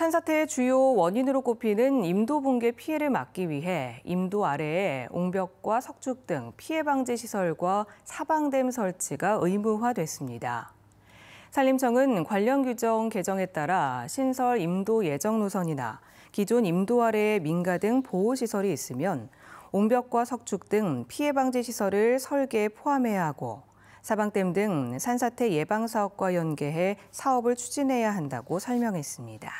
산사태의 주요 원인으로 꼽히는 임도 붕괴 피해를 막기 위해 임도 아래에 옹벽과 석축 등 피해 방지 시설과 사방댐 설치가 의무화됐습니다. 산림청은 관련 규정 개정에 따라 신설 임도 예정 노선이나 기존 임도 아래의 민가 등 보호 시설이 있으면 옹벽과 석축 등 피해 방지 시설을 설계에 포함해야 하고 사방댐 등 산사태 예방 사업과 연계해 사업을 추진해야 한다고 설명했습니다.